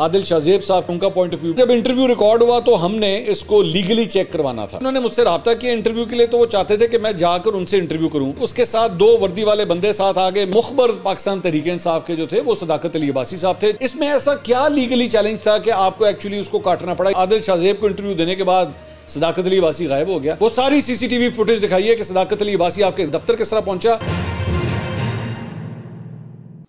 आदिल शाहजेब साहब उनका point of view जब इंटरव्यू रिकॉर्ड हुआ तो हमने इसको लीगली चेक करवाना था उन्होंने मुझसे रहा किया इंटरव्यू के लिए तो वो चाहते थे कि मैं जाकर उनसे इंटरव्यू करूं उसके साथ दो वर्दी वाले बंदे साथ आ गए मुखबर पाकिस्तान तरीके साहब के जो थे वो सदाकत अली अबासी साहब थे इसमें ऐसा क्या लीगली चैलेंज था कि आपको एक्चुअली उसको काटना पड़ा आदिल शाहजेब को इंटरव्यू देने के बाद सदाकत अली अबासी गायब हो गया वो सारी सीसीटीवी फुटेज दिखाई है कि सदाकत अली अबासी आपके दफ्तर किस तरह पहुंचा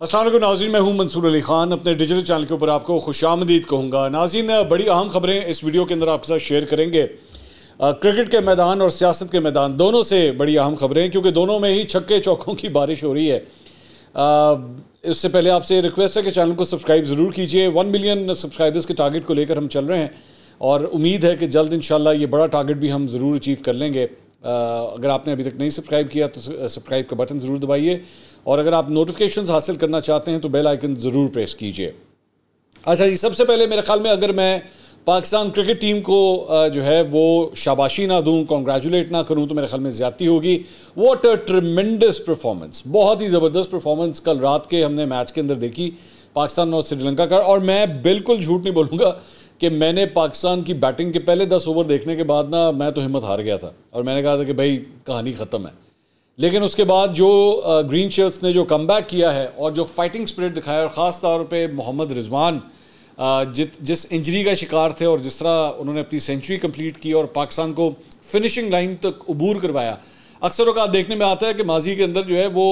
असल नाजीन मैं हूँ मंसूर अली खान अपने डिजिटल चैनल के ऊपर आपको खुश आमदीद कहूँगा नाजीन बड़ी अहम खबरें इस वीडियो के अंदर आपके साथ शेयर करेंगे आ, क्रिकेट के मैदान और सियासत के मैदान दोनों से बड़ी अहम खबरें क्योंकि दोनों में ही छक्के चौकों की बारिश हो रही है आ, इससे पहले आपसे रिक्वेस्ट है कि चैनल को सब्सक्राइब ज़रूर कीजिए वन मिलियन सब्सक्राइबर्स के टारगेट को लेकर हम चल रहे हैं और उम्मीद है कि जल्द इन ये बड़ा टारगेट भी हम ज़रूर अचीव कर लेंगे अगर आपने अभी तक नहीं सब्सक्राइब किया तो सब्सक्राइब का बटन ज़रूर दबाइए और अगर आप नोटिफिकेशन हासिल करना चाहते हैं तो बेल आइकन ज़रूर प्रेस कीजिए अच्छा जी सबसे पहले मेरे ख्याल में अगर मैं पाकिस्तान क्रिकेट टीम को जो है वो शाबाशी ना दूं कॉन्ग्रेचुलेट ना करूं तो मेरे ख्याल में ज़्यादती होगी वॉट अ ट्रमेंडस परफॉर्मेंस बहुत ही ज़बरदस्त परफॉर्मेंस कल रात के हमने मैच के अंदर देखी पाकिस्तान और श्रीलंका का और मैं बिल्कुल झूठ नहीं बोलूँगा कि मैंने पाकिस्तान की बैटिंग के पहले दस ओवर देखने के बाद ना मैं तो हिम्मत हार गया था और मैंने कहा था कि भाई कहानी ख़त्म है लेकिन उसके बाद जो ग्रीन शेल्स ने जो कम किया है और जो फाइटिंग स्पिरिट दिखाया और ख़ास तौर पर मोहम्मद रिजवान जित जिस इंजरी का शिकार थे और जिस तरह उन्होंने अपनी सेंचुरी कंप्लीट की और पाकिस्तान को फिनिशिंग लाइन तक अबूर करवाया अक्सर वक्त देखने में आता है कि माजी के अंदर जो है वो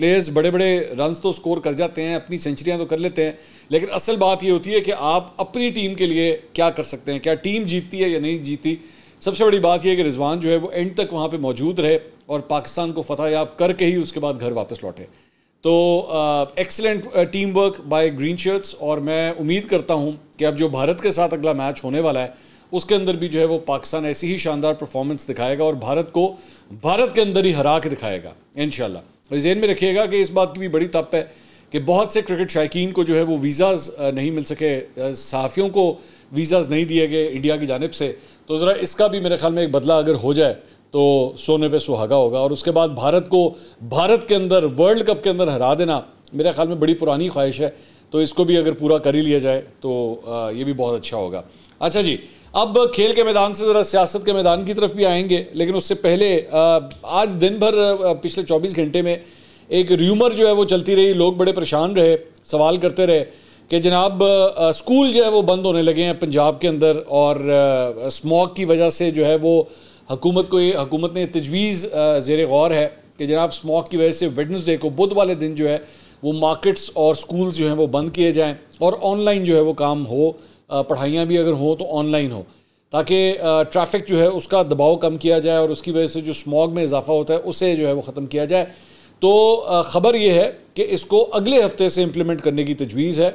प्लेयर्स बड़े बड़े रन तो स्कोर कर जाते हैं अपनी सेंचुरियाँ तो कर लेते हैं लेकिन असल बात ये होती है कि आप अपनी टीम के लिए क्या कर सकते हैं क्या टीम जीतती है या नहीं जीती सबसे बड़ी बात यह कि रिजवान जो है वो एंड तक वहाँ पर मौजूद रहे और पाकिस्तान को फतह याब करके ही उसके बाद घर वापस लौटे तो excellent team work by green shirts और मैं उम्मीद करता हूँ कि अब जो भारत के साथ अगला मैच होने वाला है उसके अंदर भी जो है वो पाकिस्तान ऐसी ही शानदार परफॉर्मेंस दिखाएगा और भारत को भारत के अंदर ही हरा के दिखाएगा इन शेन में रखिएगा कि इस बात की भी बड़ी तप है कि बहुत से क्रिकेट शायकीन को जो है वो वीज़ाज़ नहीं मिल सके सहाफ़ियों को वीज़ाज़ नहीं दिए गए इंडिया की जानब से तो ज़रा इसका भी मेरे ख्याल में एक बदला अगर हो जाए तो सोने पे सुहागा होगा और उसके बाद भारत को भारत के अंदर वर्ल्ड कप के अंदर हरा देना मेरे ख्याल में बड़ी पुरानी ख्वाहिश है तो इसको भी अगर पूरा कर ही लिया जाए तो ये भी बहुत अच्छा होगा अच्छा जी अब खेल के मैदान से ज़रा सियासत के मैदान की तरफ भी आएंगे लेकिन उससे पहले आज दिन भर पिछले 24 घंटे में एक र्यूमर जो है वो चलती रही लोग बड़े परेशान रहे सवाल करते रहे कि जनाब स्कूल जो है वो बंद होने लगे हैं पंजाब के अंदर और स्मॉग की वजह से जो है वो हकूमत को हकूमत ने तजवीज़ ज़ेर गौर है कि जनाब स्मॉग की वजह से वेडनसडे को बुध वाले दिन जो है वो मार्केट्स और स्कूल्स जो हैं वो बंद किए जाएँ और ऑनलाइन जो है वो काम हो पढ़ाइयाँ भी अगर हों तो ऑनलाइन हो ताकि ट्रैफिक जो है उसका दबाव कम किया जाए और उसकी वजह से जो स्मॉग में इजाफा होता है उसे जो है वो ख़त्म किया जाए तो ख़बर यह है कि इसको अगले हफ्ते से इम्प्लीमेंट करने की तजवीज़ है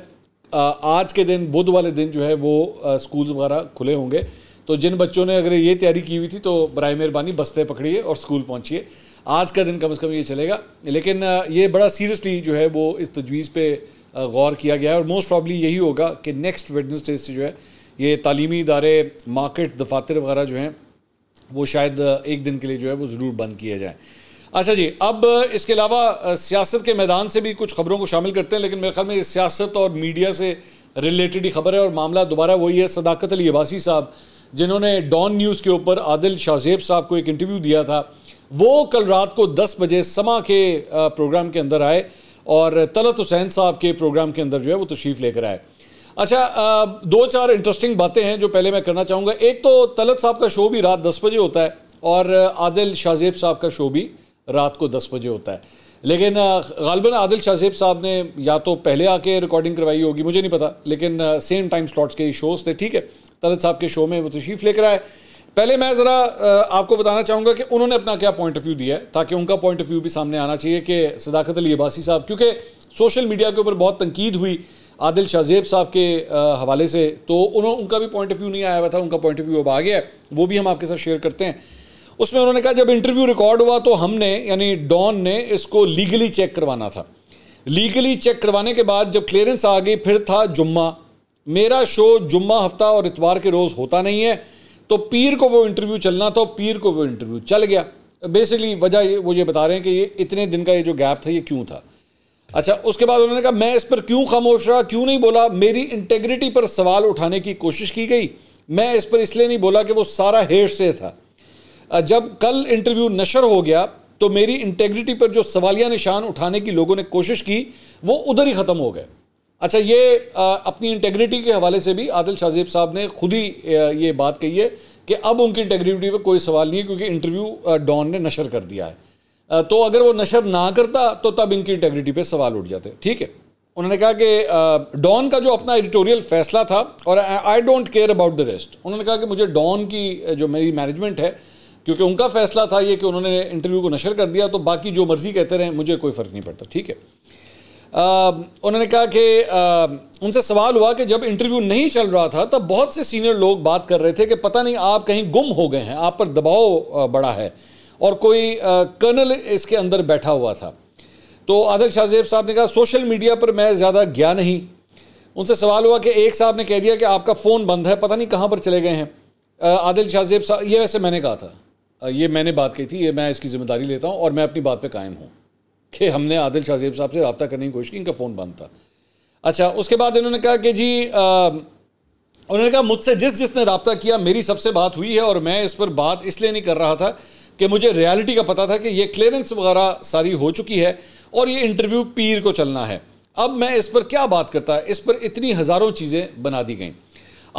आज के दिन बुध वाले दिन जो है वो स्कूल्स वगैरह खुले होंगे तो जिन बच्चों ने अगर ये तैयारी की हुई थी तो बर मेहरबानी बस्ते पकड़िए और स्कूल पहुँचिए आज का दिन कम अज़ कम ये चलेगा लेकिन ये बड़ा सीरियसली जो है वो इस तजवीज़ पर गौर किया गया है और मोस्ट प्रॉब्ली यही होगा कि नेक्स्ट वेडनेसडे से जो है ये तालीमी इदारे मार्केट दफातर वगैरह जो हैं वो शायद एक दिन के लिए जो है वो ज़रूर बंद किए जाए अच्छा जी अब इसके अलावा सियासत के मैदान से भी कुछ खबरों को शामिल करते हैं लेकिन मेरे ख्याल में सियासत और मीडिया से रिलेटेड ही खबर है और मामला दोबारा वही है सदाकत अली अबासी साहब जिन्होंने डॉन न्यूज़ के ऊपर आदिल शाहजेब साहब को एक इंटरव्यू दिया था वो कल रात को दस बजे समा के प्रोग्राम के अंदर आए और तलत हुसैन साहब के प्रोग्राम के अंदर जो है वो तशरीफ़ लेकर आए अच्छा दो चार इंटरेस्टिंग बातें हैं जो पहले मैं करना चाहूँगा एक तो तलत साहब का शो भी रात दस बजे होता है और आदिल शाहजेब साहब का शो भी रात को दस बजे होता है लेकिन गालबन आदिल शाहजेब साहब ने या तो पहले आके रिकॉर्डिंग करवाई होगी मुझे नहीं पता लेकिन सेम टाइम स्लॉट्स के शोज़ थे ठीक है तलत साहब के शो में वो तशीफ लेकर आए पहले मैं ज़रा आपको बताना चाहूँगा कि उन्होंने अपना क्या पॉइंट ऑफ व्यू दिया है ताकि उनका पॉइंट ऑफ व्यू भी सामने आना चाहिए कि सदाकत अली अबासी साहब क्योंकि सोशल मीडिया के ऊपर बहुत तनकीद हुई आदिल शाहजेब साहब के हवाले से तो उन्होंने उनका भी पॉइंट ऑफ व्यू नहीं आया हुआ था उनका पॉइंट ऑफ व्यू अब आ गया है वो भी हम आपके साथ शेयर करते हैं उसमें उन्होंने कहा जब इंटरव्यू रिकॉर्ड हुआ तो हमने यानी डॉन ने इसको लीगली चेक करवाना था लीगली चेक करवाने के बाद जब क्लियरेंस आ गई फिर था जुम्मा मेरा शो जुम्मा हफ्ता और इतवार के रोज़ होता नहीं है तो पीर को वो इंटरव्यू चलना था पीर को वो इंटरव्यू चल गया बेसिकली वजह ये वो ये बता रहे हैं कि ये इतने दिन का ये जो गैप था ये क्यों था अच्छा उसके बाद उन्होंने कहा मैं इस पर क्यों खामोश रहा क्यों नहीं बोला मेरी इंटेग्रिटी पर सवाल उठाने की कोशिश की गई मैं इस पर इसलिए नहीं बोला कि वो सारा हेड़ से था जब कल इंटरव्यू नशर हो गया तो मेरी इंटेग्रिटी पर जो सवालिया निशान उठाने की लोगों ने कोशिश की वो उधर ही ख़त्म हो गए अच्छा ये आ, अपनी इंटेग्रिटी के हवाले से भी आदिल शाहजेब साहब ने खुद ही ये बात कही है कि अब उनकी इंटेग्रिटी पर कोई सवाल नहीं है क्योंकि इंटरव्यू डॉन ने नशर कर दिया है तो अगर वो नशर ना करता तो तब इनकी इंटेग्रिटी पर सवाल उठ जाते ठीक है उन्होंने कहा कि डॉन का जो अपना एडिटोरियल फैसला था और I don't care about the rest उन्होंने कहा कि मुझे डॉन की जो मेरी मैनेजमेंट है क्योंकि उनका फैसला था ये कि उन्होंने इंटरव्यू को नशर कर दिया तो बाकी जो मर्ज़ी कहते रहे मुझे कोई फ़र्क नहीं पड़ता ठीक है आ, उन्होंने कहा कि उनसे सवाल हुआ कि जब इंटरव्यू नहीं चल रहा था तब बहुत से सीनियर लोग बात कर रहे थे कि पता नहीं आप कहीं गुम हो गए हैं आप पर दबाव बड़ा है और कोई कर्नल इसके अंदर बैठा हुआ था तो आदिल शाहजेब साहब ने कहा सोशल मीडिया पर मैं ज़्यादा गया नहीं उनसे सवाल हुआ कि एक साहब ने कह दिया कि आपका फ़ोन बंद है पता नहीं कहाँ पर चले गए हैं आदिल शाहजेब साहब ये वैसे मैंने कहा था ये मैंने बात कही थी ये मैं इसकी जिम्मेदारी लेता हूँ और मैं अपनी बात पर कायम हूँ कि हमने आदिल शाहजेब साहब से रबता करने की कोशिश की इनका फ़ोन बंद था अच्छा उसके बाद इन्होंने कहा कि जी उन्होंने कहा मुझसे जिस जिसने रबता किया मेरी सबसे बात हुई है और मैं इस पर बात इसलिए नहीं कर रहा था कि मुझे रियलिटी का पता था कि ये क्लियरेंस वगैरह सारी हो चुकी है और ये इंटरव्यू पीर को चलना है अब मैं इस पर क्या बात करता इस पर इतनी हज़ारों चीज़ें बना दी गई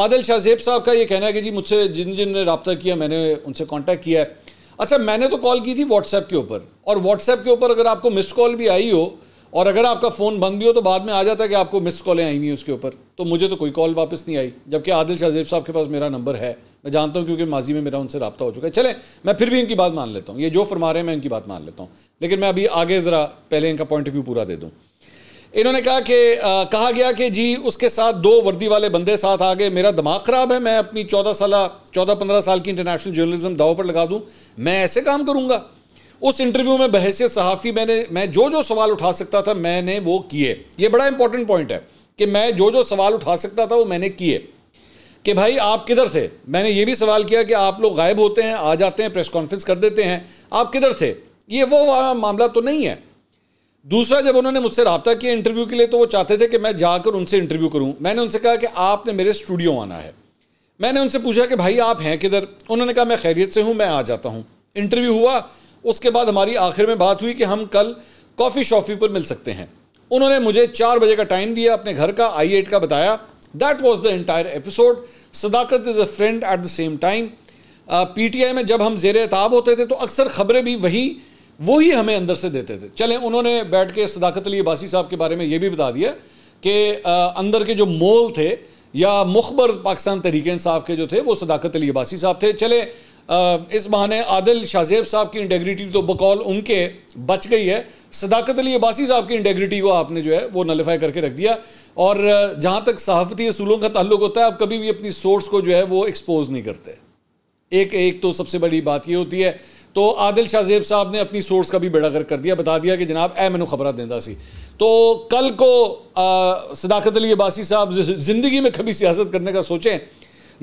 आदिल शाहजेब साहब का ये कहना है कि जी मुझसे जिन जिन ने रबता किया मैंने उनसे कॉन्टैक्ट किया है अच्छा मैंने तो कॉल की थी व्हाट्सएप के ऊपर और व्हाट्सएप के ऊपर अगर आपको मिस कॉल भी आई हो और अगर आपका फ़ोन बंद भी हो तो बाद में आ जाता है कि आपको मिस कॉलें आई हुई उसके ऊपर तो मुझे तो कोई कॉल वापस नहीं आई जबकि आदिल शाहजेब साहब के पास मेरा नंबर है मैं जानता हूँ क्योंकि माजी में मेरा उनसे रबता हो चुका है चलें मैं फिर भी इनकी बात मान लेता हूँ ये जो फरमा रहे हैं मैं इनकी बात मान लेता हूँ लेकिन मैं अभी आगे ज़रा पहले इनका पॉइंट ऑफ व्यू पूरा दे दूँ इन्होंने कहा कि कहा गया कि जी उसके साथ दो वर्दी वाले बंदे साथ आ गए मेरा दिमाग ख़राब है मैं अपनी चौदह साल चौदह पंद्रह साल की इंटरनेशनल जर्नलिज्म दाव पर लगा दूँ मैं ऐसे काम करूँगा उस इंटरव्यू में बहसीत सहाफ़ी मैंने मैं जो जो सवाल उठा सकता था मैंने वो किए ये बड़ा इंपॉर्टेंट पॉइंट है कि मैं जो जो सवाल उठा सकता था वो मैंने किए कि भाई आप किधर थे मैंने ये भी सवाल किया कि आप लोग गायब होते हैं आ जाते हैं प्रेस कॉन्फ्रेंस कर देते हैं आप किधर थे ये वो मामला तो नहीं है दूसरा जब उन्होंने मुझसे रबता किया इंटरव्यू के लिए तो वो चाहते थे कि मैं जाकर उनसे इंटरव्यू करूं मैंने उनसे कहा कि आपने मेरे स्टूडियो आना है मैंने उनसे पूछा कि भाई आप हैं किधर उन्होंने कहा मैं खैरियत से हूं मैं आ जाता हूँ इंटरव्यू हुआ उसके बाद हमारी आखिर में बात हुई कि हम कल कॉफ़ी शॉफी पर मिल सकते हैं उन्होंने मुझे चार बजे का टाइम दिया अपने घर का आई एट का बताया that was the entire episode Sadaqat is a friend at the same time P T I में जब हम जेर एहताब होते थे तो अक्सर खबरें भी वहीं वो ही हमें अंदर से देते थे चलें उन्होंने बैठ के सदाकत अली अबासी साहब के बारे में ये भी बता दिया कि अंदर के जो मोल थे या मुखबर पाकिस्तान तरीके साहब के जो थे वो सदाकत अली अबासी साहब थे चले इस बहाने आदिल शाहजेब साहब की इंटेग्रिटी तो बकौल उनके बच गई है सदाकत अली अबासी साहब की इंटेग्रिटी को आपने जो है वो नलीफाई करके रख दिया और जहाँ तक सहाफ़ती असूलों का ताल्लुक होता है आप कभी भी अपनी सोर्स को जो है वो एक्सपोज नहीं करते एक एक तो सबसे बड़ी बात ये होती है तो आदिल शाहजेब साहब ने अपनी सोर्स का भी बेड़ा गर्क कर दिया बता दिया कि जनाब ए मैंने खबर देंदा सी तो कल को सदाकत अली अबासी साहब ज़िंदगी में कभी सियासत करने का सोचें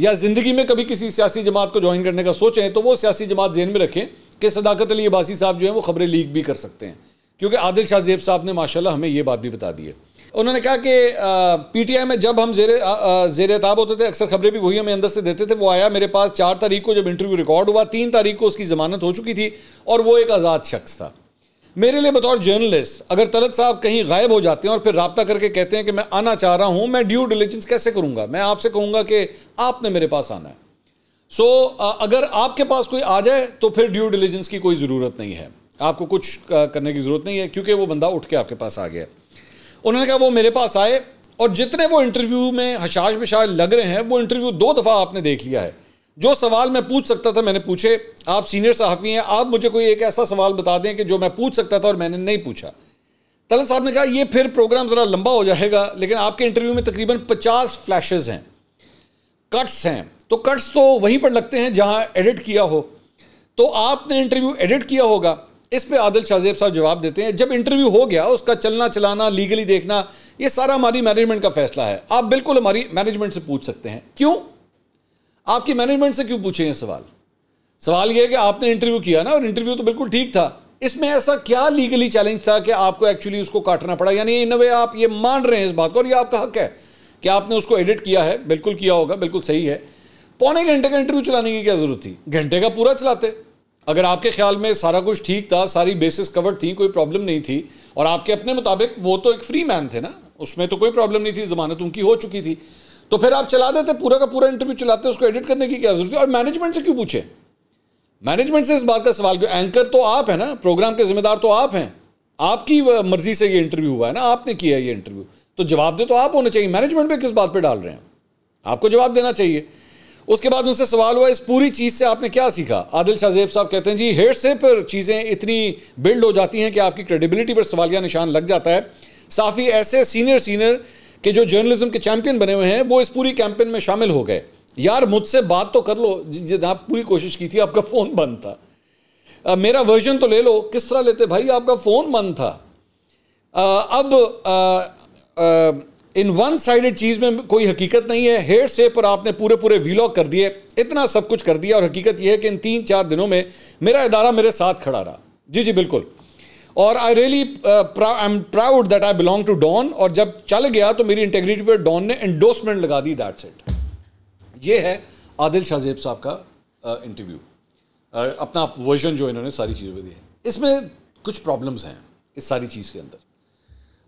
या ज़िंदगी में कभी किसी सियासी जमात को ज्वाइन करने का सोचें तो वो सियासी जमात जेन में रखें कि सदाकत अली अबासी साहब जो है वो खबरें लीक भी कर सकते हैं क्योंकि आदिल शाहजेब साहब ने माशाल्लाह हमें ये बात भी बता दी है उन्होंने कहा कि पीटीआई में जब हम जेर जेर ताब होते थे अक्सर खबरें भी वही हमें अंदर से देते थे वो आया मेरे पास चार तारीख को जब इंटरव्यू रिकॉर्ड हुआ तीन तारीख को उसकी ज़मानत हो चुकी थी और वो एक आज़ाद शख्स था मेरे लिए बतौर जर्नलिस्ट अगर तलत साहब कहीं गायब हो जाते हैं और फिर रबता करके कहते हैं कि मैं आना चाह रहा हूँ मैं ड्यू डिलीजेंस कैसे करूँगा मैं आपसे कहूँगा कि आपने मेरे पास आना है सो अगर आपके पास कोई आ जाए तो फिर ड्यू डिलीजेंस की कोई ज़रूरत नहीं है आपको कुछ करने की ज़रूरत नहीं है क्योंकि वो बंदा उठ के आपके पास आ गया उन्होंने कहा वो मेरे पास आए और जितने वो इंटरव्यू में हशाश बशाश लग रहे हैं वो इंटरव्यू दो दफ़ा आपने देख लिया है जो सवाल मैं पूछ सकता था मैंने पूछे आप सीनियर सहाफ़ी हैं आप मुझे कोई एक ऐसा सवाल बता दें कि जो मैं पूछ सकता था और मैंने नहीं पूछा तलत साहब ने कहा ये फिर प्रोग्राम ज़रा लंबा हो जाएगा लेकिन आपके इंटरव्यू में तकरीबन पचास फ्लैशेज़ हैं कट्स हैं तो कट्स तो वहीं पर लगते हैं जहाँ एडिट किया हो तो आपने इंटरव्यू एडिट किया होगा इस पे आदिल शाहजेब साहब जवाब देते हैं जब इंटरव्यू हो गया उसका चलना चलाना लीगली देखना ये सारा हमारी मैनेजमेंट का फैसला है आप बिल्कुल हमारी मैनेजमेंट से पूछ सकते हैं क्यों आपकी मैनेजमेंट से क्यों पूछे ये सवाल सवाल ये है कि आपने इंटरव्यू किया ना और इंटरव्यू तो बिल्कुल ठीक था इसमें ऐसा क्या लीगली चैलेंज था कि आपको एक्चुअली उसको काटना पड़ा यानी इन वे आप ये मान रहे हैं इस बात को और ये आपका हक है कि आपने उसको एडिट किया है बिल्कुल किया होगा बिल्कुल सही है पौने घंटे का इंटरव्यू चलाने की क्या जरूरत थी घंटे का पूरा चलाते अगर आपके ख्याल में सारा कुछ ठीक था सारी बेसिस कवर थी कोई प्रॉब्लम नहीं थी और आपके अपने मुताबिक वो तो एक फ्री मैन थे ना उसमें तो कोई प्रॉब्लम नहीं थी जमानत उनकी हो चुकी थी तो फिर आप चला देते पूरा का पूरा इंटरव्यू चलाते उसको एडिट करने की क्या जरूरत है और मैनेजमेंट से क्यों पूछे मैनेजमेंट से इस बात का सवाल क्यों एंकर तो आप है ना प्रोग्राम के जिम्मेदार तो आप हैं आपकी मर्जी से ये इंटरव्यू हुआ है ना आपने किया ये इंटरव्यू तो जवाब दे तो आप होने चाहिए मैनेजमेंट पे किस बात पे डाल रहे हैं आपको जवाब देना चाहिए उसके बाद उनसे सवाल हुआ इस पूरी चीज़ से आपने क्या सीखा आदिल शाहजेब साहब कहते हैं जी हेर से पर चीज़ें इतनी बिल्ड हो जाती हैं कि आपकी क्रेडिबिलिटी पर सवालिया निशान लग जाता है साफ़ी ऐसे सीनियर सीनियर के जो जर्नलिज्म के चैंपियन बने हुए हैं वो इस पूरी कैंपेन में शामिल हो गए यार मुझसे बात तो कर लो आप पूरी कोशिश की थी आपका फ़ोन बंद था आ, मेरा वर्जन तो ले लो किस तरह लेते भाई आपका फ़ोन बंद था आ, अब आ, इन वन साइडेड चीज़ में कोई हकीकत नहीं है हेयर से पर आपने पूरे पूरे वीलॉग कर दिए इतना सब कुछ कर दिया और हकीकत यह है कि इन तीन चार दिनों में मेरा इदारा मेरे साथ खड़ा रहा जी जी बिल्कुल और I really I am proud that I belong to Dawn और जब चल गया तो मेरी इंटेग्रिटी पर डॉन ने एंडोसमेंट लगा दी दैट सेट ये है आदिल शाहजेब साहब का इंटरव्यू uh, अपना वर्जन जो इन्होंने सारी चीज़ों पर दी है इसमें कुछ प्रॉब्लम्स हैं इस सारी चीज़ के अंदर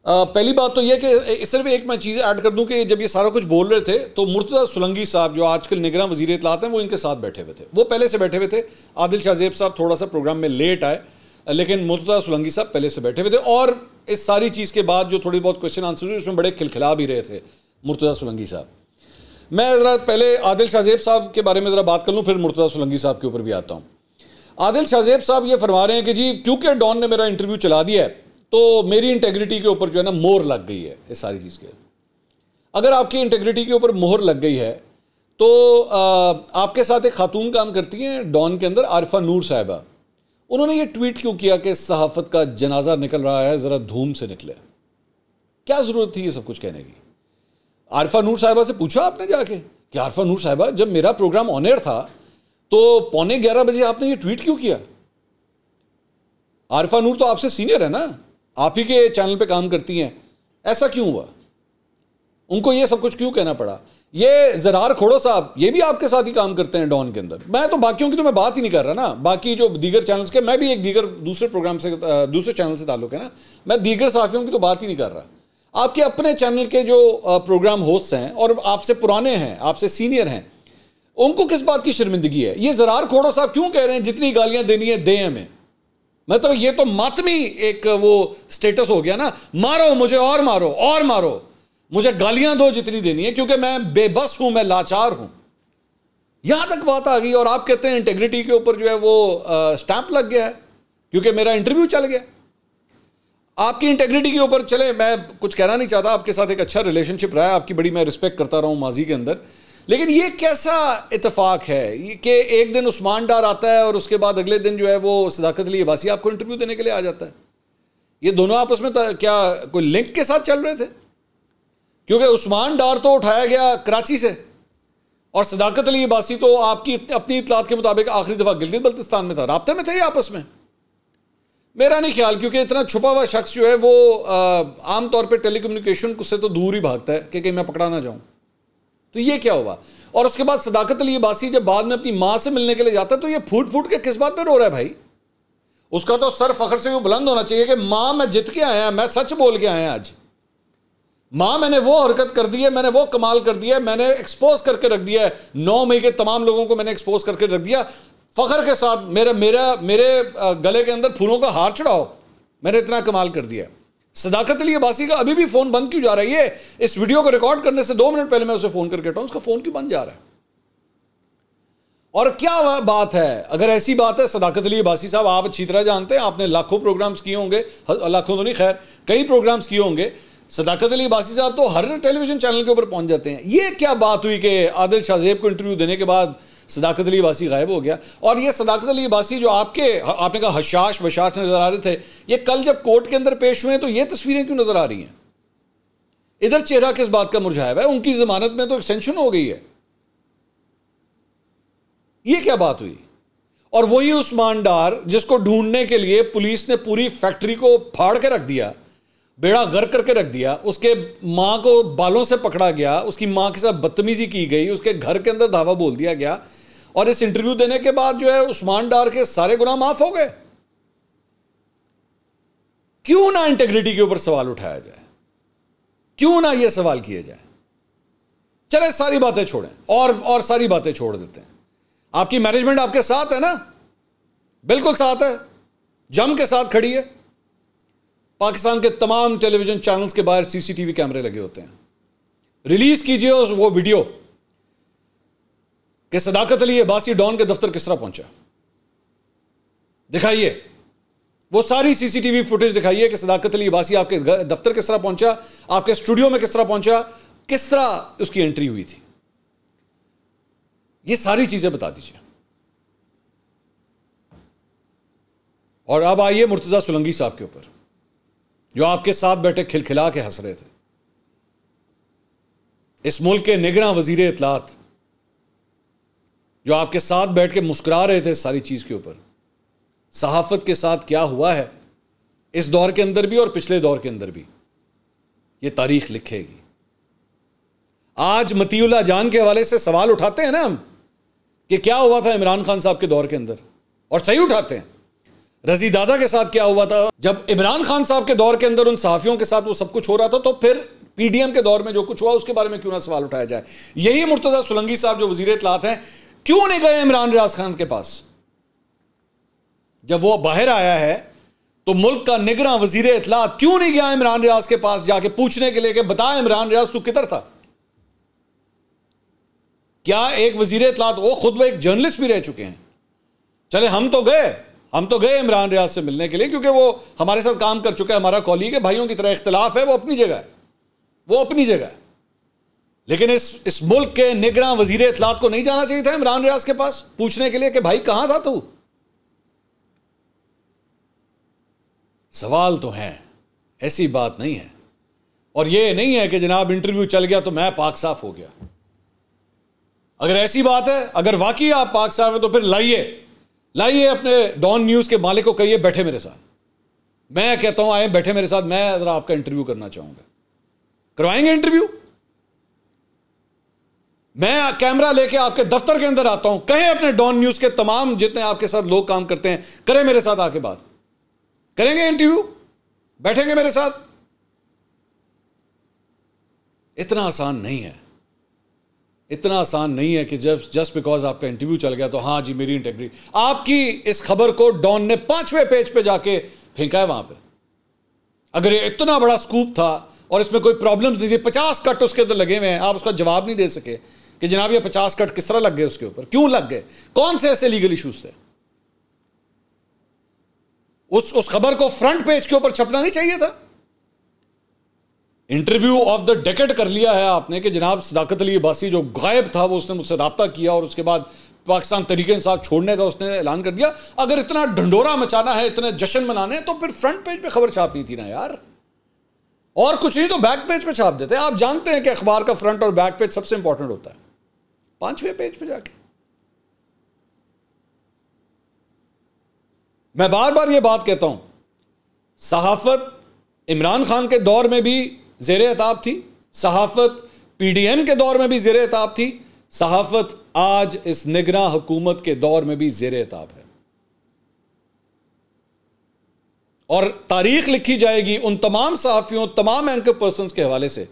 पहली बात तो यह कि सिर्फ एक मैं चीज़ ऐड कर दूं कि जब ये सारा कुछ बोल रहे थे तो मुर्तज़ा सुलंगी साहब जो आजकल निगरान वजीर इतलात हैं वो इनके साथ बैठे हुए थे वो पहले से बैठे हुए थे आदिल शाहजेब साहब थोड़ा सा प्रोग्राम में लेट आए लेकिन मुर्तज़ा सुलंगी साहब पहले से बैठे हुए थे और इस सारी चीज़ के बाद जो थोड़ी बहुत क्वेश्चन आंसर हुई उसमें बड़े खिलखिला भी रहे थे मुर्तज़ा सुलंगी साहब मैं ज़रा पहले आदिल शाहजेब साहब के बारे में ज़रा बात कर लूँ फिर मुर्तज़ा सुलंगी साहब के ऊपर भी आता हूँ आदिल शाहजेब साहब ये फरमा रहे हैं कि जी क्योंकि डॉन ने मेरा इंटरव्यू चला दिया है तो मेरी इंटेग्रिटी के ऊपर जो है ना मोर लग गई है इस सारी चीज़ के अगर आपकी इंटेग्रिटी के ऊपर मोहर लग गई है तो आ, आपके साथ एक खातून काम करती हैं डॉन के अंदर आरफा नूर साहिबा उन्होंने ये ट्वीट क्यों किया कि सहाफ़त का जनाजा निकल रहा है ज़रा धूम से निकले क्या ज़रूरत थी ये सब कुछ कहने की आरफा नूर साहिबा से पूछा आपने जाके कि आरफा नूर साहिबा जब मेरा प्रोग्राम ऑन एयर था तो पौने ग्यारह बजे आपने ये ट्वीट क्यों किया आरफा नूर तो आपसे सीनियर है ना आप ही के चैनल पे काम करती हैं ऐसा क्यों हुआ उनको ये सब कुछ क्यों कहना पड़ा ये जरार खोड़ो साहब ये भी आपके साथ ही काम करते हैं डॉन के अंदर मैं तो बाकियों की तो मैं बात ही नहीं कर रहा ना बाकी जो दीगर चैनल्स के मैं भी एक दीगर दूसरे प्रोग्राम से दूसरे चैनल से ताल्लुक है ना मैं दीगर साफियों की तो बात ही नहीं कर रहा आपके अपने चैनल के जो प्रोग्राम होस्ट हैं और आपसे पुराने हैं आपसे सीनियर हैं उनको किस बात की शर्मिंदगी है ये जरार खोड़ो साहब क्यों कह रहे हैं जितनी गालियां देनी है दें हमें मतलब ये तो मातमी एक वो स्टेटस हो गया ना मारो मुझे और मारो और मारो मुझे गालियां दो जितनी देनी है क्योंकि मैं बेबस हूं मैं लाचार हूं यहां तक बात आ गई और आप कहते हैं इंटेग्रिटी के ऊपर जो है वो स्टैंप लग गया है क्योंकि मेरा इंटरव्यू चल गया आपकी इंटेग्रिटी के ऊपर चले मैं कुछ कहना नहीं चाहता आपके साथ एक अच्छा रिलेशनशिप रहा है आपकी बड़ी मैं रिस्पेक्ट करता रहा हूं माजी के अंदर लेकिन ये कैसा इतफाक है कि एक दिन उस्मान डार आता है और उसके बाद अगले दिन जो है वो सदाकत अली अबासी आपको इंटरव्यू देने के लिए आ जाता है ये दोनों आपस में क्या कोई लिंक के साथ चल रहे थे क्योंकि उस्मान डार तो उठाया गया कराची से और सदाकत अली अबासी तो आपकी अपनी इतलात के मुताबिक आखिरी दफ़ा गिलगित बल्तिस्तान में था रबते में थे ये आपस में मेरा नहीं ख्याल क्योंकि इतना छुपा हुआ शख्स जो है वो आमतौर पर टेली कम्युनिकेशन से तो दूर ही भागता है कि कहीं मैं पकड़ा ना जाऊँ तो ये क्या हुआ और उसके बाद सदाकत अली बासी जब बाद में अपनी माँ से मिलने के लिए जाता है तो ये फूट फूट के किस बात पर रो रहा है भाई उसका तो सर फखर से वो बुलंद होना चाहिए कि माँ मैं जित के आया मैं सच बोल के आया आज माँ मैंने वो हरकत कर दी है मैंने वो कमाल कर दिया है मैंने एक्सपोज करके रख दिया है नौ मई के तमाम लोगों को मैंने एक्सपोज करके रख दिया फखर के साथ मेरे मेरा मेरे गले के अंदर फूलों का हार चढ़ाओ मैंने इतना कमाल कर दिया सदाकत अली अबासी का अभी भी फ़ोन बंद क्यों जा रहा है ये इस वीडियो को रिकॉर्ड करने से दो मिनट पहले मैं उसे फ़ोन करके हटा उसका फ़ोन क्यों बंद जा रहा है और क्या बात है अगर ऐसी बात है सदाकत अली अबासी साहब आप अच्छी तरह जानते हैं आपने लाखों प्रोग्राम्स किए होंगे लाखों तो नहीं खैर कई प्रोग्राम्स किए होंगे सदाकत अली अबासी साहब तो हर टेलीविज़न चैनल के ऊपर पहुंच जाते हैं ये क्या बात हुई कि आदिल शाहजेब को इंटरव्यू देने के बाद सदाकत अली बासी गायब हो गया और ये सदाकत अली बासी जो आपके आपने कहा हशाश बशाश नज़र आ रहे थे ये कल जब कोर्ट के अंदर पेश हुए तो ये तस्वीरें क्यों नज़र आ रही हैं इधर चेहरा किस बात का मुरझाया है उनकी ज़मानत में तो एक्सटेंशन हो गई है ये क्या बात हुई और वही उस्मान डार जिसको ढूंढने के लिए पुलिस ने पूरी फैक्ट्री को फाड़ के रख दिया बेड़ा गर करके रख दिया उसके माँ को बालों से पकड़ा गया उसकी माँ के साथ बदतमीजी की गई उसके घर के अंदर धावा बोल दिया गया और इस इंटरव्यू देने के बाद जो है उस्मान डार के सारे गुना माफ हो गए क्यों ना इंटेग्रिटी के ऊपर सवाल उठाया जाए क्यों ना यह सवाल किए जाए चले सारी बातें छोड़ें और और सारी बातें छोड़ देते हैं आपकी मैनेजमेंट आपके साथ है ना बिल्कुल साथ है जम के साथ खड़ी है पाकिस्तान के तमाम टेलीविजन चैनल्स के बाहर सीसीटीवी कैमरे लगे होते हैं रिलीज कीजिए वो वीडियो कि सदाकत अली अब्बासी डॉन के दफ्तर किस तरह पहुंचा दिखाइए वो सारी सीसीटीवी फुटेज दिखाइए कि सदाकत अली अब्बासी आपके दफ्तर किस तरह पहुंचा आपके स्टूडियो में किस तरह पहुंचा किस तरह उसकी एंट्री हुई थी ये सारी चीजें बता दीजिए और अब आइए मुर्तजा सुलंगी साहब के ऊपर जो आपके साथ बैठे खिलखिला के हंस रहे थे इस मुल्क के निगरान वजीर इतलात जो आपके साथ बैठ के मुस्कुरा रहे थे सारी चीज़ के ऊपर सहाफत के साथ क्या हुआ है इस दौर के अंदर भी और पिछले दौर के अंदर भी ये तारीख लिखेगी आज मतीउल्ला जान के हवाले से सवाल उठाते हैं ना हम कि क्या हुआ था इमरान खान साहब के दौर के अंदर और सही उठाते हैं रजी दादा के साथ क्या हुआ था जब इमरान खान साहब के दौर के अंदर उन सहाफ़ियों के साथ वो सब कुछ हो रहा था तो फिर पीडीएम के दौर में जो कुछ हुआ उसके बारे में क्यों ना सवाल उठाया जाए यही मुर्तज़ा सुलंगी साहब जो वजीर इतलात हैं क्यों नहीं गए इमरान रियाज खान के पास जब वो बाहर आया है तो मुल्क का निगरान वजीर इतलात क्यों नहीं गया इमरान रियाज के पास जाके पूछने के लिए कि बता इमरान रियाज तू किधर था क्या एक वजीर इतलात वो खुद वो एक जर्नलिस्ट भी रह चुके हैं चले हम तो गए हम तो गए इमरान रियाज से मिलने के लिए क्योंकि वो हमारे साथ काम कर चुका है हमारा कॉलीग है भाइयों की तरह इख्तलाफ है वो अपनी जगह है वो अपनी जगह है लेकिन इस इस मुल्क के निगरान वजीर इतलात को नहीं जाना चाहिए था इमरान रियाज के पास पूछने के लिए कि भाई कहां था तू सवाल तो है ऐसी बात नहीं है और यह नहीं है कि जनाब इंटरव्यू चल गया तो मैं पाक साफ हो गया अगर ऐसी बात है अगर वाकई आप पाक साफ है तो फिर लाइए लाइए अपने डॉन न्यूज़ के मालिक को कहिए बैठे मेरे साथ मैं कहता हूं आए बैठे मेरे साथ मैं ज़रा आपका इंटरव्यू करना चाहूंगा करवाएंगे इंटरव्यू मैं कैमरा लेके आपके दफ्तर के अंदर आता हूं कहें अपने डॉन न्यूज के तमाम जितने आपके साथ लोग काम करते हैं करें मेरे साथ आके बात करेंगे इंटरव्यू बैठेंगे मेरे साथ इतना आसान नहीं है इतना आसान नहीं है कि जब जस्ट बिकॉज आपका इंटरव्यू चल गया तो हाँ जी मेरी इंटेग्रिटी आपकी इस खबर को डॉन ने पांचवें पेज पे जाके फेंका है वहां पे अगर ये इतना बड़ा स्कूप था और इसमें कोई प्रॉब्लम्स नहीं थी पचास कट उसके अंदर लगे हुए हैं आप उसका जवाब नहीं दे सके कि जनाब ये पचास कट किस तरह लग गए उसके ऊपर क्यों लग गए कौन से ऐसे लीगल इशूज थे उस उस खबर को फ्रंट पेज के ऊपर छपना नहीं चाहिए था इंटरव्यू ऑफ द डेकेट कर लिया है आपने कि जनाब सदाकत अली बासी जो गायब था वो उसने मुझसे रबता किया और उसके बाद पाकिस्तान तरीके इंसाफ छोड़ने का उसने ऐलान कर दिया अगर इतना ढंडोरा मचाना है इतने जश्न मनाने तो फिर फ्रंट पेज पे खबर छापनी थी ना यार और कुछ नहीं तो बैक पेज पे छाप देते आप जानते हैं कि अखबार का फ्रंट और बैक पेज सबसे इंपॉर्टेंट होता है पांचवें पेज पे जाके मैं बार बार ये बात कहता हूं सहाफत इमरान खान के दौर में भी जेर एताब थी सहाफत पीडीएम के दौर में भी जेर एताब थी सहाफत आज इस निगरा हुकूमत के दौर में भी जेर एताब है और तारीख लिखी जाएगी उन तमाम सहाफ़ियों तमाम एंकर पर्सन के हवाले से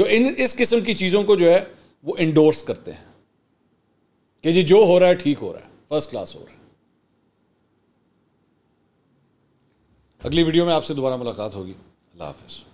जो इन इस किस्म की चीज़ों को जो है वो इंडोर्स करते हैं कि जी जो हो रहा है ठीक हो रहा है फर्स्ट क्लास हो रहा है अगली वीडियो में आपसे दोबारा मुलाकात होगी अल्लाह हाफिज़